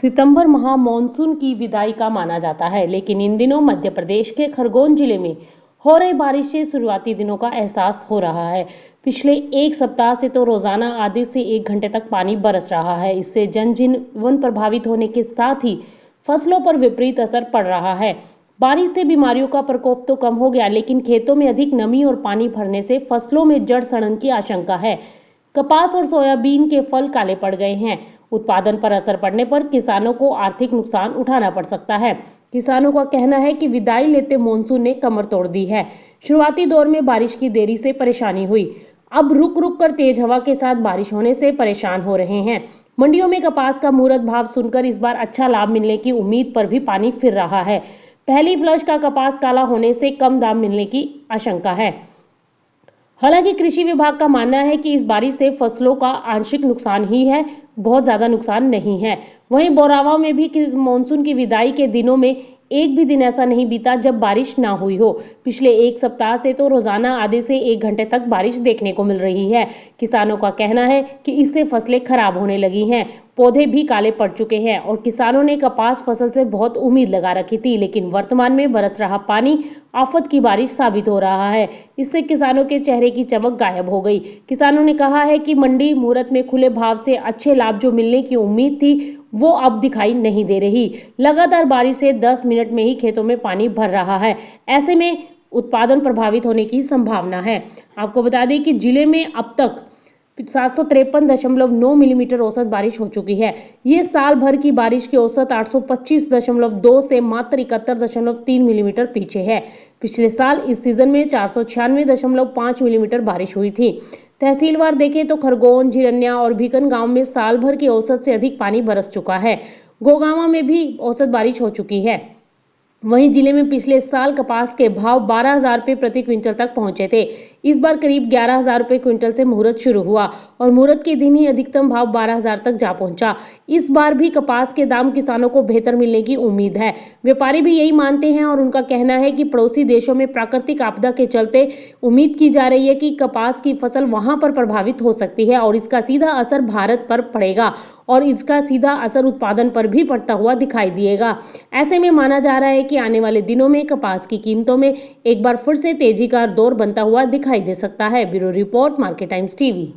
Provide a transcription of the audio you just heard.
सितंबर माह मानसून की विदाई का माना जाता है लेकिन इन दिनों मध्य प्रदेश के खरगोन जिले में हो रही बारिश से शुरुआती दिनों का एहसास हो रहा है पिछले एक सप्ताह से तो रोजाना आधे से एक घंटे तक पानी बरस रहा है इससे जनजीवन प्रभावित होने के साथ ही फसलों पर विपरीत असर पड़ रहा है बारिश से बीमारियों का प्रकोप तो कम हो गया लेकिन खेतों में अधिक नमी और पानी भरने से फसलों में जड़ सड़न की आशंका है कपास और सोयाबीन के फल काले पड़ गए हैं उत्पादन पर असर पड़ने पर किसानों को आर्थिक नुकसान उठाना पड़ सकता है किसानों का कहना है कि विदाई लेते मानसून ने कमर तोड़ दी है शुरुआती दौर में बारिश की देरी से परेशानी हुई अब रुक रुक कर तेज हवा के साथ बारिश होने से परेशान हो रहे हैं मंडियों में कपास का मुहूर्त भाव सुनकर इस बार अच्छा लाभ मिलने की उम्मीद पर भी पानी फिर रहा है पहली फ्लश का कपास काला होने से कम दाम मिलने की आशंका है हालांकि कृषि विभाग का मानना है कि इस बारिश से फसलों का आंशिक नुकसान ही है बहुत ज़्यादा नुकसान नहीं है वहीं बोरावा में भी मानसून की विदाई के दिनों में एक भी दिन ऐसा नहीं बीता जब बारिश ना हुई हो पिछले एक सप्ताह से तो रोजाना आधे से एक घंटे तक बारिश देखने को मिल रही है किसानों का कहना है कि इससे फसलें खराब होने लगी हैं पौधे भी काले पड़ चुके हैं और किसानों ने कपास फसल से बहुत उम्मीद लगा रखी थी लेकिन वर्तमान में बरस रहा पानी आफत की बारिश साबित हो रहा है इससे किसानों के चेहरे की चमक गायब हो गई किसानों ने कहा है कि मंडी मुहूर्त में खुले भाव से अच्छे लाभ जो मिलने की उम्मीद थी वो अब दिखाई नहीं दे रही लगातार बारिश से 10 मिनट में ही खेतों में पानी भर रहा है ऐसे में उत्पादन प्रभावित होने की संभावना है आपको बता दें कि जिले में अब तक सात सौ तिरपन दशमलव नौ मिलीमीटर औसत बारिश हो चुकी है ये साल भर की बारिश की औसत आठ सौ पच्चीस दशमलव दो से मात्र इकहत्तर दशमलव तीन मिलीमीटर पीछे है पिछले साल इस सीजन में चार सौ छियानवे दशमलव पाँच मिलीमीटर बारिश हुई थी तहसीलवार देखें तो खरगोन झिरन्या और भीकन गांव में साल भर के औसत से अधिक पानी बरस चुका है गोगावा में भी औसत बारिश हो चुकी है वहीं जिले में पिछले साल कपास के भाव बारह हजार रुपये प्रति क्विंटल तक पहुंचे थे इस बार करीब ग्यारह हजार रुपये क्विंटल से मुहूर्त शुरू हुआ और मुहूर्त के दिन ही अधिकतम भाव बारह हजार तक जा पहुंचा इस बार भी कपास के दाम किसानों को बेहतर मिलने की उम्मीद है व्यापारी भी यही मानते हैं और उनका कहना है कि पड़ोसी देशों में प्राकृतिक आपदा के चलते उम्मीद की जा रही है कि कपास की फसल वहाँ पर प्रभावित हो सकती है और इसका सीधा असर भारत पर पड़ेगा और इसका सीधा असर उत्पादन पर भी पड़ता हुआ दिखाई दिएगा ऐसे में माना जा रहा है कि आने वाले दिनों में कपास की कीमतों में एक बार फिर से तेजी का दौर बनता हुआ दिखाई दे सकता है bureau report market Times TV